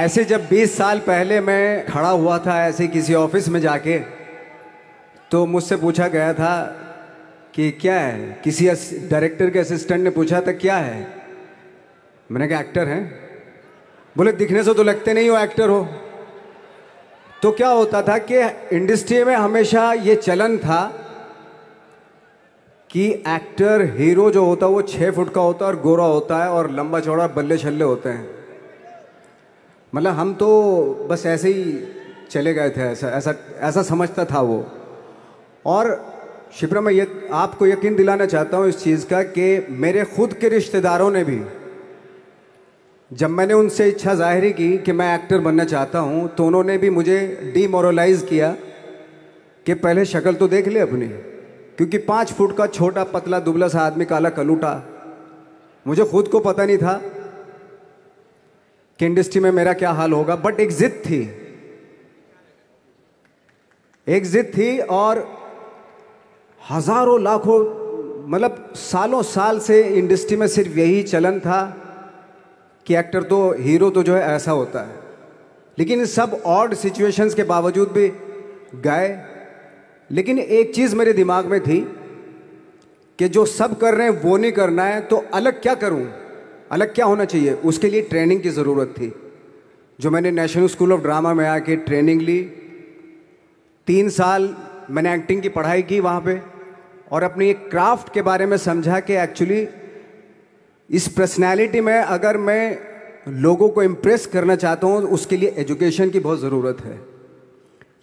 ऐसे जब 20 साल पहले मैं खड़ा हुआ था ऐसे किसी ऑफिस में जाके तो मुझसे पूछा गया था कि क्या है किसी डायरेक्टर के असिस्टेंट ने पूछा था क्या है मैंने कहा एक्टर हैं बोले दिखने से तो लगते नहीं हो एक्टर हो तो क्या होता था कि इंडस्ट्री में हमेशा ये चलन था कि एक्टर हीरो जो होता है वो छः फुट का होता है और गोरा होता है और लंबा चौड़ा बल्ले छल्ले होते हैं मतलब हम तो बस ऐसे ही चले गए थे ऐसा ऐसा ऐसा समझता था वो और शिप्रा मैं ये आपको यकीन दिलाना चाहता हूँ इस चीज़ का कि मेरे खुद के रिश्तेदारों ने भी जब मैंने उनसे इच्छा जाहिर की कि मैं एक्टर बनना चाहता हूँ तो उन्होंने भी मुझे डीमोरलाइज किया कि पहले शक्ल तो देख ले अपनी क्योंकि पाँच फुट का छोटा पतला दुबला सा आदमी काला कलूटा मुझे खुद को पता नहीं था कि इंडस्ट्री में मेरा क्या हाल होगा बट एक जिद थी एक जिद थी और हजारों लाखों मतलब सालों साल से इंडस्ट्री में सिर्फ यही चलन था कि एक्टर तो हीरो तो जो है ऐसा होता है लेकिन सब ऑड सिचुएशंस के बावजूद भी गए लेकिन एक चीज़ मेरे दिमाग में थी कि जो सब कर रहे हैं वो नहीं करना है तो अलग क्या करूं अलग क्या होना चाहिए उसके लिए ट्रेनिंग की ज़रूरत थी जो मैंने नेशनल स्कूल ऑफ ड्रामा में आके ट्रेनिंग ली तीन साल मैंने एक्टिंग की पढ़ाई की वहाँ पे और अपने एक क्राफ्ट के बारे में समझा कि एक्चुअली इस पर्सनैलिटी में अगर मैं लोगों को इम्प्रेस करना चाहता हूँ उसके लिए एजुकेशन की बहुत ज़रूरत है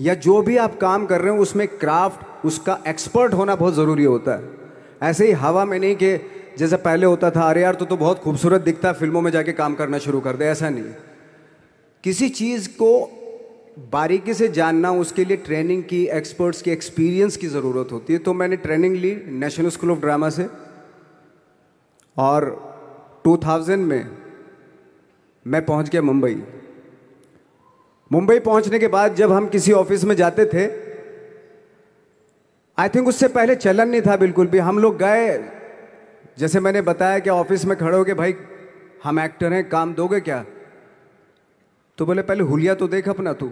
या जो भी आप काम कर रहे हो उसमें क्राफ्ट उसका एक्सपर्ट होना बहुत ज़रूरी होता है ऐसे ही हवा में नहीं कि जैसे पहले होता था अरे यार तो, तो बहुत खूबसूरत दिखता है फिल्मों में जाके काम करना शुरू कर दे ऐसा नहीं किसी चीज़ को बारीकी से जानना उसके लिए ट्रेनिंग की एक्सपर्ट्स की एक्सपीरियंस की ज़रूरत होती है तो मैंने ट्रेनिंग ली नेशनल स्कूल ऑफ ड्रामा से और 2000 में मैं पहुंच गया मुंबई मुंबई पहुंचने के बाद जब हम किसी ऑफिस में जाते थे आई थिंक उससे पहले चलन नहीं था बिल्कुल भी हम लोग गए जैसे मैंने बताया कि ऑफिस में खड़े हो गए भाई हम एक्टर हैं काम दोगे क्या तो बोले पहले हुलिया तो देख अपना तू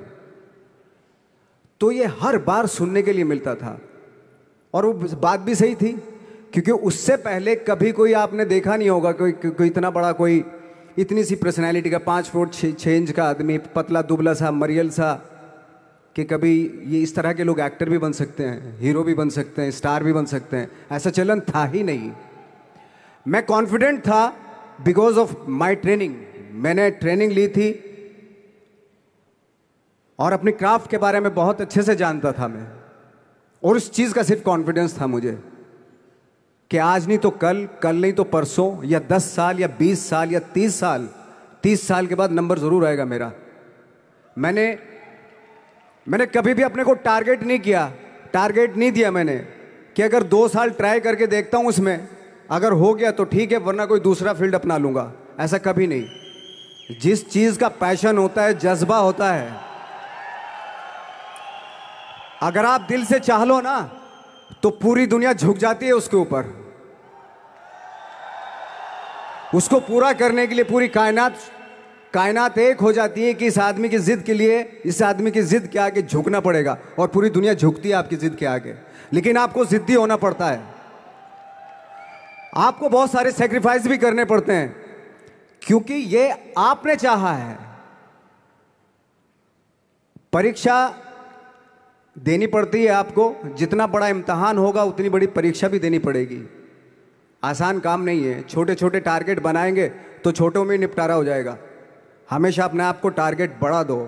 तो ये हर बार सुनने के लिए मिलता था और वो बात भी सही थी क्योंकि उससे पहले कभी कोई आपने देखा नहीं होगा कोई को इतना बड़ा कोई इतनी सी पर्सनैलिटी का पाँच फुट छः इंच का आदमी पतला दुबला सा मरियल सा कि कभी ये इस तरह के लोग एक्टर भी बन सकते हैं हीरो भी बन सकते हैं स्टार भी बन सकते हैं ऐसा चलन था ही नहीं मैं कॉन्फिडेंट था बिकॉज ऑफ माई ट्रेनिंग मैंने ट्रेनिंग ली थी और अपनी क्राफ्ट के बारे में बहुत अच्छे से जानता था मैं और उस चीज़ का सिर्फ कॉन्फिडेंस था मुझे कि आज नहीं तो कल कल नहीं तो परसों या दस साल या बीस साल या तीस साल तीस साल के बाद नंबर ज़रूर आएगा मेरा मैंने मैंने कभी भी अपने को टारगेट नहीं किया टारगेट नहीं दिया मैंने कि अगर दो साल ट्राई करके देखता हूँ उसमें अगर हो गया तो ठीक है वरना कोई दूसरा फील्ड अपना लूंगा ऐसा कभी नहीं जिस चीज़ का पैशन होता है जज्बा होता है अगर आप दिल से चाह लो ना तो पूरी दुनिया झुक जाती है उसके ऊपर उसको पूरा करने के लिए पूरी कायनात कायनात एक हो जाती है कि इस आदमी की जिद के लिए इस आदमी की जिद के आगे झुकना पड़ेगा और पूरी दुनिया झुकती है आपकी जिद के आगे लेकिन आपको जिद्दी होना पड़ता है आपको बहुत सारे सेक्रीफाइस भी करने पड़ते हैं क्योंकि ये आपने चाहा है परीक्षा देनी पड़ती है आपको जितना बड़ा इम्तहान होगा उतनी बड़ी परीक्षा भी देनी पड़ेगी आसान काम नहीं है छोटे छोटे टारगेट बनाएंगे तो छोटों में निपटारा हो जाएगा हमेशा अपने आप को टारगेट बढ़ा दो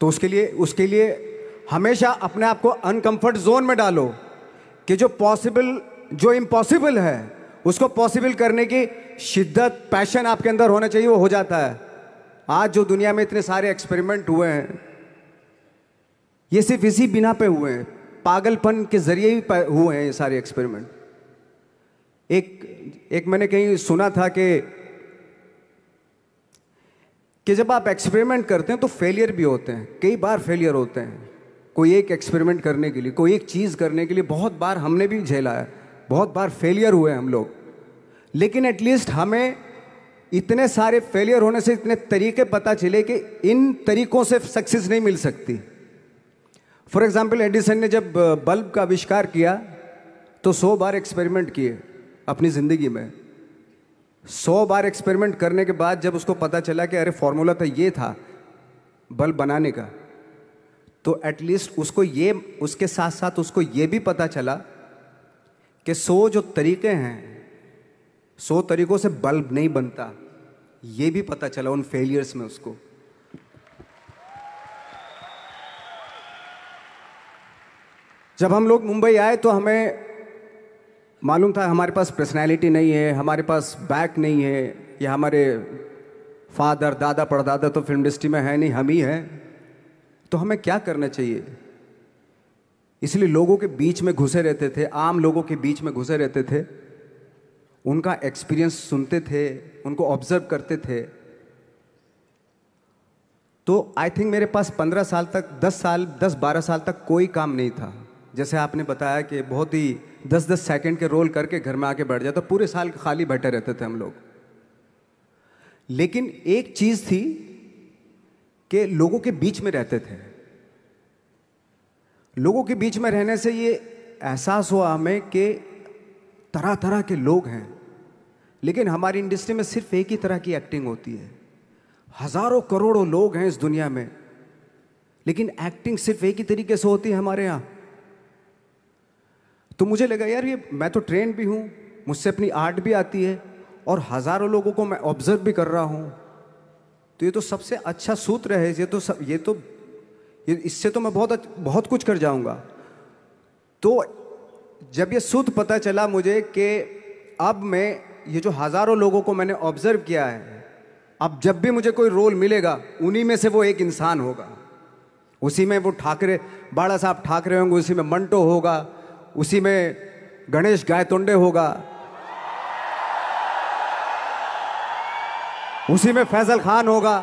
तो उसके लिए उसके लिए हमेशा अपने आप को अनकंफर्ट जोन में डालो कि जो पॉसिबल जो इम्पॉसिबल है उसको पॉसिबल करने की शिद्दत पैशन आपके अंदर होना चाहिए वो हो जाता है आज जो दुनिया में इतने सारे एक्सपेरिमेंट हुए हैं ये सिर्फ इसी बिना पे हुए हैं पागलपन के जरिए ही हुए हैं ये सारे एक्सपेरिमेंट एक एक मैंने कहीं सुना था कि कि जब आप एक्सपेरिमेंट करते हैं तो फेलियर भी होते हैं कई बार फेलियर होते हैं कोई एक एक्सपेरिमेंट करने के लिए कोई एक चीज़ करने के लिए बहुत बार हमने भी झेला है बहुत बार फेलियर हुए हम लोग लेकिन एटलीस्ट हमें इतने सारे फेलियर होने से इतने तरीके पता चले कि इन तरीकों से सक्सेस नहीं मिल सकती फॉर एग्जाम्पल एडिसन ने जब बल्ब का आविष्कार किया तो सौ बार एक्सपेरिमेंट किए अपनी ज़िंदगी में सौ बार एक्सपेरिमेंट करने के बाद जब उसको पता चला कि अरे फॉर्मूला तो ये था बल्ब बनाने का तो एटलीस्ट उसको ये उसके साथ साथ उसको ये भी पता चला कि सो जो तरीके हैं सो तरीकों से बल्ब नहीं बनता ये भी पता चला उन फेलियर्स में उसको जब हम लोग मुंबई आए तो हमें मालूम था हमारे पास पर्सनैलिटी नहीं है हमारे पास बैक नहीं है या हमारे फादर दादा परदादा तो फिल्म इंडस्ट्री में है नहीं हम ही हैं तो हमें क्या करना चाहिए इसलिए लोगों के बीच में घुसे रहते थे आम लोगों के बीच में घुसे रहते थे उनका एक्सपीरियंस सुनते थे उनको ऑब्जर्व करते थे तो आई थिंक मेरे पास पंद्रह साल तक दस साल दस बारह साल तक कोई काम नहीं था जैसे आपने बताया कि बहुत ही दस दस सेकंड के रोल करके घर में आके बैठ जाता पूरे साल खाली बैठे रहते थे हम लोग लेकिन एक चीज़ थी कि लोगों के बीच में रहते थे लोगों के बीच में रहने से ये एहसास हुआ हमें कि तरह तरह के लोग हैं लेकिन हमारी इंडस्ट्री में सिर्फ एक ही तरह की एक्टिंग होती है हजारों करोड़ों लोग हैं इस दुनिया में लेकिन एक्टिंग सिर्फ एक ही तरीके से होती है हमारे यहाँ तो मुझे लगा यार ये मैं तो ट्रेन भी हूँ मुझसे अपनी आर्ट भी आती है और हज़ारों लोगों को मैं ऑब्जर्व भी कर रहा हूँ तो ये तो सबसे अच्छा सूत्र है ये तो सब ये तो ये इससे तो मैं बहुत बहुत कुछ कर जाऊंगा तो जब ये सूत्र पता चला मुझे कि अब मैं ये जो हज़ारों लोगों को मैंने ऑब्जर्व किया है अब जब भी मुझे कोई रोल मिलेगा उन्हीं में से वो एक इंसान होगा उसी में वो ठाकरे बाड़ा साहब ठाकरे होंगे उसी में मंटो होगा उसी में गणेश गायतोंडे होगा उसी में फैजल खान होगा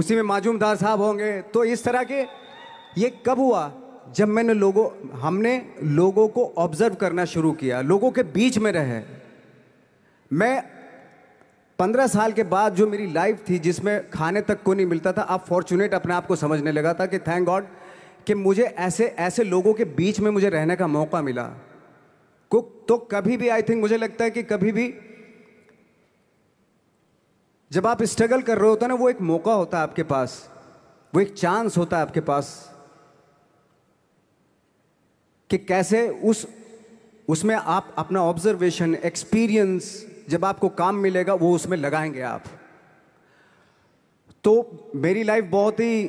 उसी में माजूमदार साहब होंगे तो इस तरह के ये कब हुआ जब मैंने लोगों हमने लोगों को ऑब्जर्व करना शुरू किया लोगों के बीच में रहे मैं पंद्रह साल के बाद जो मेरी लाइफ थी जिसमें खाने तक को नहीं मिलता था अब फॉर्चुनेट अपने आप को समझने लगा था कि थैंक गॉड कि मुझे ऐसे ऐसे लोगों के बीच में मुझे रहने का मौका मिला कुक तो कभी भी आई थिंक मुझे लगता है कि कभी भी जब आप स्ट्रगल कर रहे होते हैं ना वो एक मौका होता है आपके पास वो एक चांस होता है आपके पास कि कैसे उस उसमें आप अपना ऑब्जर्वेशन एक्सपीरियंस जब आपको काम मिलेगा वो उसमें लगाएंगे आप तो मेरी लाइफ बहुत ही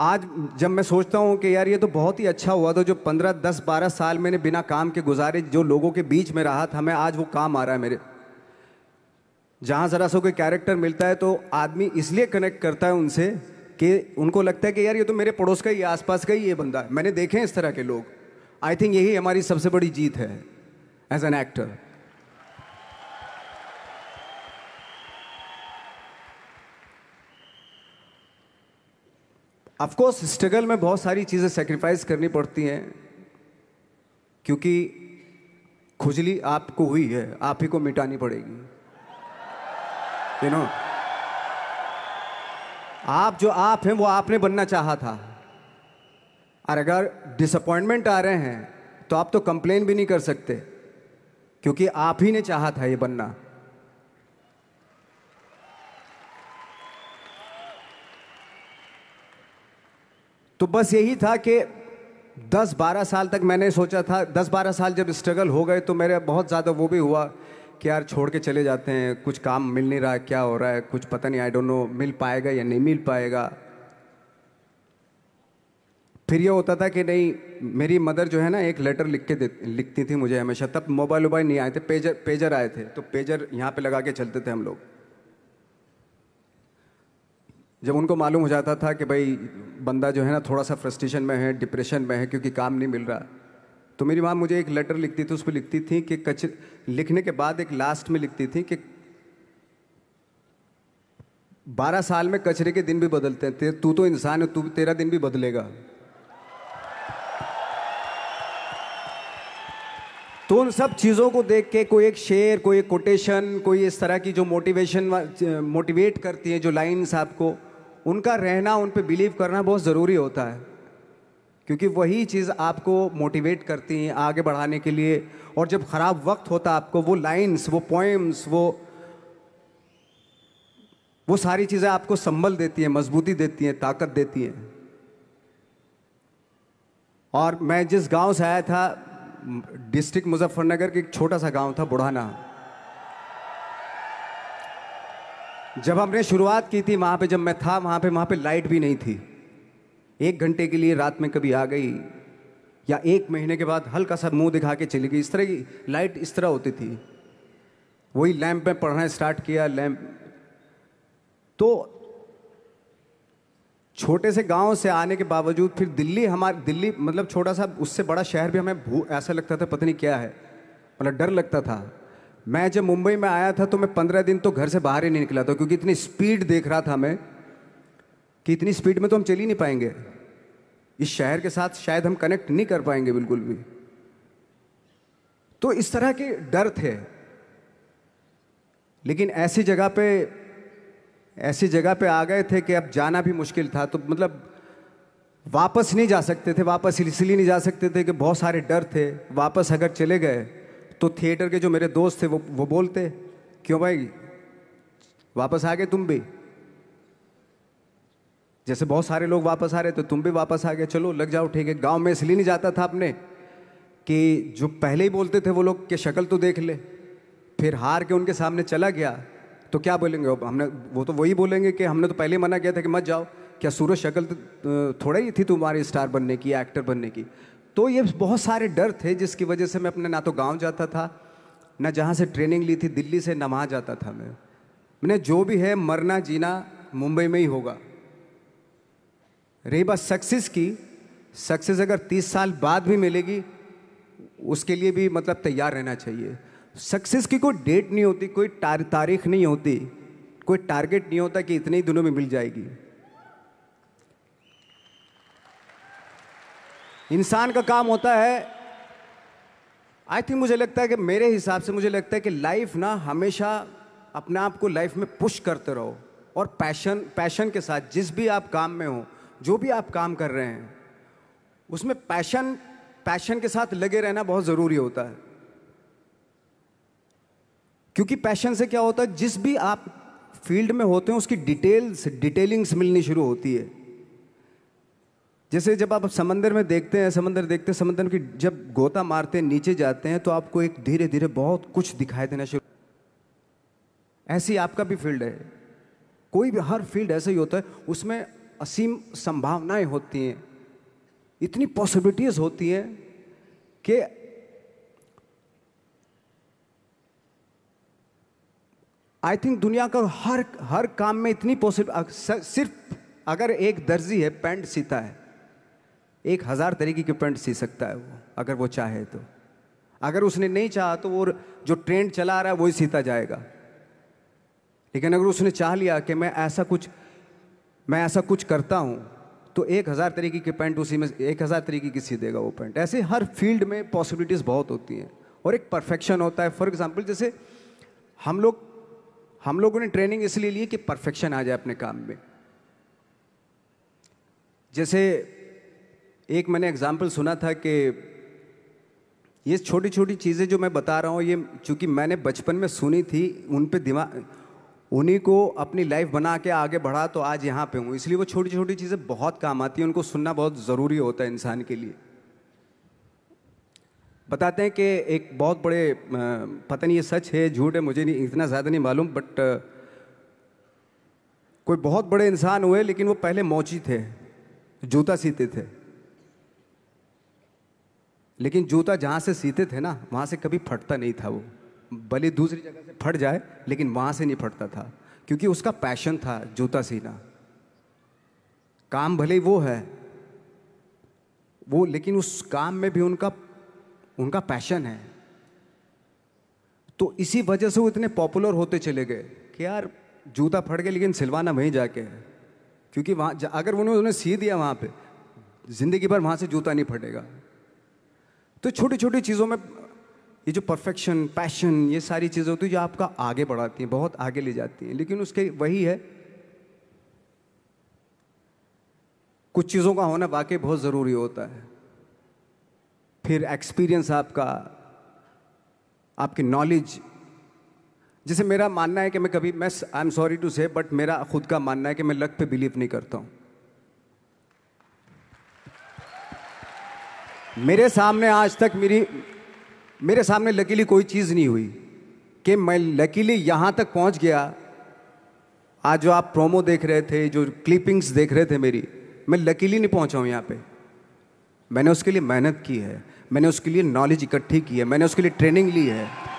आज जब मैं सोचता हूँ कि यार ये तो बहुत ही अच्छा हुआ था तो जो पंद्रह दस बारह साल मैंने बिना काम के गुजारे जो लोगों के बीच में रहा था मैं आज वो काम आ रहा है मेरे जहाँ ज़रा सो कोई कैरेक्टर मिलता है तो आदमी इसलिए कनेक्ट करता है उनसे कि उनको लगता है कि यार ये तो मेरे पड़ोस का ही आसपास का ही ये बंदा है मैंने देखे हैं इस तरह के लोग आई थिंक यही हमारी सबसे बड़ी जीत है as an actor of course struggle में बहुत सारी चीज़ें सेक्रीफाइस करनी पड़ती हैं क्योंकि खुजली आपको हुई है आप ही को मिटानी पड़ेगी यू नो आप जो आप हैं वो आपने बनना चाहा था और अगर डिसअपॉइंटमेंट आ रहे हैं तो आप तो कंप्लेन भी नहीं कर सकते क्योंकि आप ही ने चाहा था ये बनना तो बस यही था कि 10-12 साल तक मैंने सोचा था 10-12 साल जब स्ट्रगल हो गए तो मेरे बहुत ज़्यादा वो भी हुआ कि यार छोड़ के चले जाते हैं कुछ काम मिल नहीं रहा है क्या हो रहा है कुछ पता नहीं आई डोंट नो मिल पाएगा या नहीं मिल पाएगा फिर ये होता था कि नहीं मेरी मदर जो है ना एक लेटर लिख के लिखती थी मुझे हमेशा तब मोबाइल वोबाइल नहीं आए थे पेजर पेजर आए थे तो पेजर यहाँ पे लगा के चलते थे हम लोग जब उनको मालूम हो जाता था कि भाई बंदा जो है ना थोड़ा सा फ्रस्ट्रेशन में है डिप्रेशन में है क्योंकि काम नहीं मिल रहा तो मेरी माँ मुझे एक लेटर लिखती थी उस पर लिखती थी कि कच लिखने के बाद एक लास्ट में लिखती थी कि बारह साल में कचरे के दिन भी बदलते हैं तू तो इंसान है तू तेरा दिन भी बदलेगा तो उन सब चीज़ों को देख के कोई एक शेर कोई एक कोटेशन कोई इस तरह की जो मोटिवेशन मोटिवेट करती है जो लाइन्स आपको उनका रहना उन पर बिलीव करना बहुत ज़रूरी होता है क्योंकि वही चीज़ आपको मोटिवेट करती हैं आगे बढ़ाने के लिए और जब ख़राब वक्त होता आपको वो लाइन्स वो पोइम्स वो वो सारी चीज़ें आपको संबल देती हैं मजबूती देती हैं ताकत देती हैं और मैं जिस गांव से आया था डिस्ट्रिक्ट मुजफ्फरनगर के एक छोटा सा गांव था बुढ़ाना जब हमने शुरुआत की थी वहाँ पे जब मैं था वहाँ पे वहाँ पे लाइट भी नहीं थी एक घंटे के लिए रात में कभी आ गई या एक महीने के बाद हल्का सा मुंह दिखा के चली गई इस तरह की लाइट इस तरह होती थी वही लैंप में पढ़ना स्टार्ट किया लैंप तो छोटे से गांव से आने के बावजूद फिर दिल्ली हमारे दिल्ली मतलब छोटा सा उससे बड़ा शहर भी हमें ऐसा लगता था पता नहीं क्या है मतलब डर लगता था मैं जब मुंबई में आया था तो मैं पंद्रह दिन तो घर से बाहर ही नहीं निकला था क्योंकि इतनी स्पीड देख रहा था मैं कि इतनी स्पीड में तो हम चल ही नहीं पाएंगे इस शहर के साथ शायद हम कनेक्ट नहीं कर पाएंगे बिल्कुल भी तो इस तरह के डर थे लेकिन ऐसी जगह पे ऐसी जगह पे आ गए थे कि अब जाना भी मुश्किल था तो मतलब वापस नहीं जा सकते थे वापस इसलिए नहीं जा सकते थे कि बहुत सारे डर थे वापस अगर चले गए तो थिएटर के जो मेरे दोस्त थे वो वो बोलते क्यों भाई वापस आ गए तुम भी जैसे बहुत सारे लोग वापस आ रहे तो तुम भी वापस आ गए चलो लग जाओ ठीक है गांव में इसलिए नहीं जाता था अपने कि जो पहले ही बोलते थे वो लोग के शक्ल तो देख ले फिर हार के उनके सामने चला गया तो क्या बोलेंगे हमने वो तो वही बोलेंगे कि हमने तो पहले मना किया था कि मत जाओ क्या सूरज शक्ल तो थोड़ा ही थी तुम्हारी स्टार बनने की एक्टर बनने की तो ये बहुत सारे डर थे जिसकी वजह से मैं अपने ना तो गांव जाता था ना जहाँ से ट्रेनिंग ली थी दिल्ली से ना वहाँ जाता था मैं मैंने जो भी है मरना जीना मुंबई में ही होगा रही बात सक्सेस की सक्सेस अगर 30 साल बाद भी मिलेगी उसके लिए भी मतलब तैयार रहना चाहिए सक्सेस की कोई डेट नहीं होती कोई तारीख नहीं होती कोई टारगेट नहीं होता कि इतने ही दिनों में मिल जाएगी इंसान का काम होता है आई थिंक मुझे लगता है कि मेरे हिसाब से मुझे लगता है कि लाइफ ना हमेशा अपने आप को लाइफ में पुश करते रहो और पैशन पैशन के साथ जिस भी आप काम में हो जो भी आप काम कर रहे हैं उसमें पैशन पैशन के साथ लगे रहना बहुत ज़रूरी होता है क्योंकि पैशन से क्या होता है जिस भी आप फील्ड में होते हैं उसकी डिटेल्स डिटेलिंग्स मिलनी शुरू होती है जैसे जब आप समंदर में देखते हैं समंदर देखते हैं समंदर की जब गोता मारते हैं नीचे जाते हैं तो आपको एक धीरे धीरे बहुत कुछ दिखाई देना शुरू ऐसी आपका भी फील्ड है कोई भी हर फील्ड ऐसा ही होता है उसमें असीम संभावनाएं होती हैं इतनी पॉसिबिलिटीज़ होती हैं कि आई थिंक दुनिया का हर हर काम में इतनी पॉसिबल सिर्फ अगर एक दर्जी है पैंट सीता है एक हज़ार तरीके की पेंट सी सकता है वो अगर वो चाहे तो अगर उसने नहीं चाहा तो वो जो ट्रेंड चला आ रहा है वही सीता जाएगा लेकिन अगर उसने चाह लिया कि मैं ऐसा कुछ मैं ऐसा कुछ करता हूँ तो एक हज़ार तरीके की पेंट उसी में एक हज़ार तरीके की सी देगा वो पेंट ऐसे हर फील्ड में पॉसिबिलिटीज़ बहुत होती हैं और एक परफेक्शन होता है फॉर एग्जाम्पल जैसे हम लोग हम लोगों ने ट्रेनिंग इसलिए ली कि परफेक्शन आ जाए अपने काम में जैसे एक मैंने एग्जाम्पल सुना था कि ये छोटी छोटी चीज़ें जो मैं बता रहा हूँ ये चूँकि मैंने बचपन में सुनी थी उन पर दिमाग उन्हीं को अपनी लाइफ बना के आगे बढ़ा तो आज यहाँ पे हूँ इसलिए वो छोटी छोटी चीज़ें बहुत काम आती हैं उनको सुनना बहुत ज़रूरी होता है इंसान के लिए बताते हैं कि एक बहुत बड़े पता नहीं ये सच है झूठ है मुझे नहीं इतना ज़्यादा नहीं मालूम बट कोई बहुत बड़े इंसान हुए लेकिन वो पहले मोची थे जूता सीते थे लेकिन जूता जहाँ से सीते थे ना वहाँ से कभी फटता नहीं था वो भले दूसरी जगह से फट जाए लेकिन वहाँ से नहीं फटता था क्योंकि उसका पैशन था जूता सीना काम भले ही वो है वो लेकिन उस काम में भी उनका उनका पैशन है तो इसी वजह से वो इतने पॉपुलर होते चले गए कि यार जूता फट गया लेकिन सिलवाना वहीं जाके है क्योंकि वहाँ अगर उन्होंने उन्हें सी दिया वहाँ पे ज़िंदगी भर वहाँ से जूता नहीं फटेगा तो छोटी छोटी चीज़ों में ये जो परफेक्शन पैशन ये सारी चीज़ें होती है जो आपका आगे बढ़ाती हैं बहुत आगे ले जाती हैं लेकिन उसके वही है कुछ चीज़ों का होना वाकई बहुत ज़रूरी होता है फिर एक्सपीरियंस आपका आपकी नॉलेज जैसे मेरा मानना है कि मैं कभी मैं I am sorry to say but मेरा खुद का मानना है कि मैं लक पे बिलीव नहीं करता हूँ मेरे सामने आज तक मेरी मेरे सामने लकीली कोई चीज़ नहीं हुई कि मैं लकीली यहाँ तक पहुँच गया आज जो आप प्रोमो देख रहे थे जो क्लिपिंग्स देख रहे थे मेरी मैं लकीली नहीं पहुँचा हूँ यहाँ पे मैंने उसके लिए मेहनत की है मैंने उसके लिए नॉलेज इकट्ठी की है मैंने उसके लिए ट्रेनिंग ली है